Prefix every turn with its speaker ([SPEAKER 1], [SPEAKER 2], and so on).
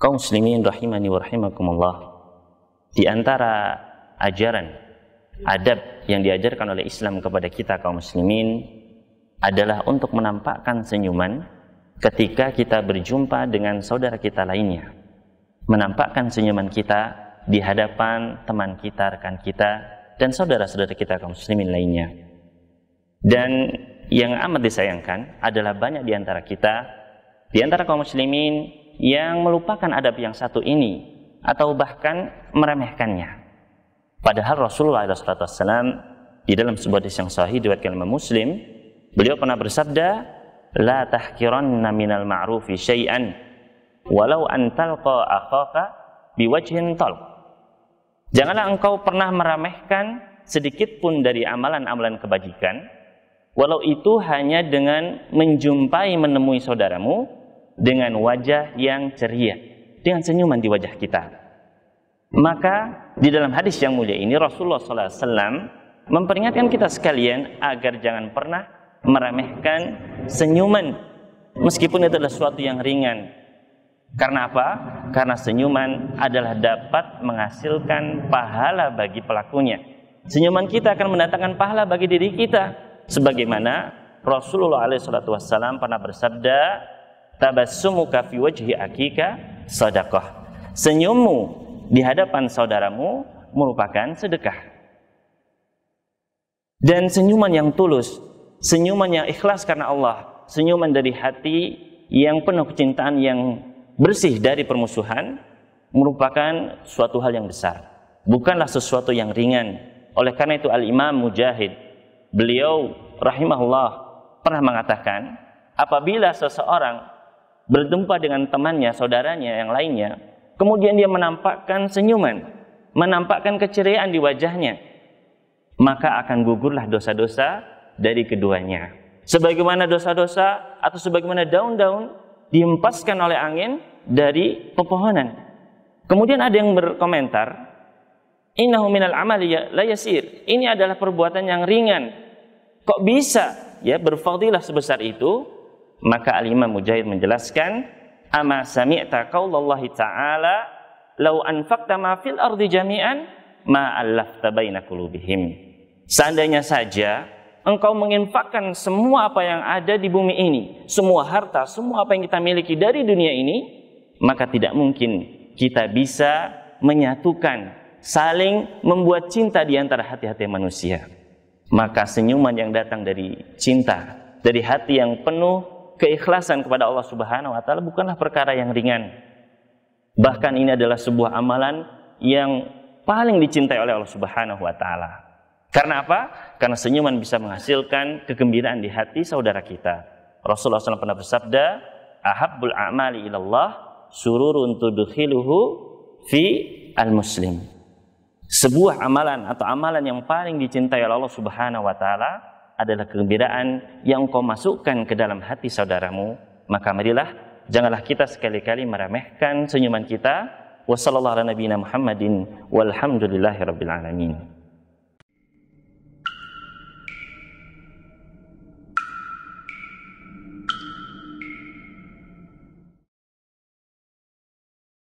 [SPEAKER 1] Kaum muslimin rahimani wa rahimakumullah. Di antara ajaran adab yang diajarkan oleh Islam kepada kita kaum muslimin adalah untuk menampakkan senyuman ketika kita berjumpa dengan saudara kita lainnya. Menampakkan senyuman kita di hadapan teman kita, rekan kita, dan saudara-saudara kita kaum muslimin lainnya. Dan yang amat disayangkan adalah banyak di antara kita, di antara kaum muslimin yang melupakan adab yang satu ini atau bahkan meremehkannya. Padahal Rasulullah SAW di dalam sebuah hadis yang sahih diwakilkan oleh Muslim, beliau pernah bersabda, "La tahqiranna من المعروف شيئا walau أن تلقى أخاك biwajhin talq." Janganlah engkau pernah meremehkan sedikit pun dari amalan-amalan kebajikan, walau itu hanya dengan menjumpai menemui saudaramu dengan wajah yang ceria, dengan senyuman di wajah kita. Maka di dalam hadis yang mulia ini Rasulullah SAW memperingatkan kita sekalian agar jangan pernah meremehkan senyuman meskipun itu adalah suatu yang ringan. Karena apa? Karena senyuman adalah dapat menghasilkan pahala bagi pelakunya. Senyuman kita akan mendatangkan pahala bagi diri kita sebagaimana Rasulullah SAW pernah bersabda tabassumuka fi wajhi akika sadaqah. Senyummu di hadapan saudaramu merupakan sedekah. Dan senyuman yang tulus, senyuman yang ikhlas karena Allah, senyuman dari hati yang penuh kecintaan yang bersih dari permusuhan merupakan suatu hal yang besar. Bukanlah sesuatu yang ringan. Oleh karena itu Al-Imam Mujahid, beliau rahimahullah pernah mengatakan, apabila seseorang berjumpa dengan temannya, saudaranya yang lainnya, kemudian dia menampakkan senyuman, menampakkan keceriaan di wajahnya, maka akan gugurlah dosa-dosa dari keduanya. Sebagaimana dosa-dosa atau sebagaimana daun-daun dihempaskan oleh angin dari pepohonan. Kemudian ada yang berkomentar, innahu minal amali ya, la yasir. Ini adalah perbuatan yang ringan. Kok bisa ya berfadilah sebesar itu? Maka Al-Imam Mujahid menjelaskan, "Ama sami'ta qawlallahi ta'ala lau anfaqta ma fil ardi jami'an ma allafta baina kulubihim. Seandainya saja engkau menginfakkan semua apa yang ada di bumi ini, semua harta, semua apa yang kita miliki dari dunia ini, maka tidak mungkin kita bisa menyatukan, saling membuat cinta di antara hati-hati manusia. Maka senyuman yang datang dari cinta, dari hati yang penuh keikhlasan kepada Allah Subhanahu wa taala bukanlah perkara yang ringan. Bahkan ini adalah sebuah amalan yang paling dicintai oleh Allah Subhanahu wa taala. Karena apa? Karena senyuman bisa menghasilkan kegembiraan di hati saudara kita. Rasulullah SAW pernah bersabda, "Ahabbul a'mali ilallah sururun tudkhiluhu fi al-muslim." Sebuah amalan atau amalan yang paling dicintai oleh Allah Subhanahu wa taala adalah kegembiraan yang kau masukkan ke dalam hati saudaramu, maka marilah janganlah kita sekali-kali meremehkan senyuman kita. Wassallallahu ala nabiyina Muhammadin walhamdulillahirabbil alamin.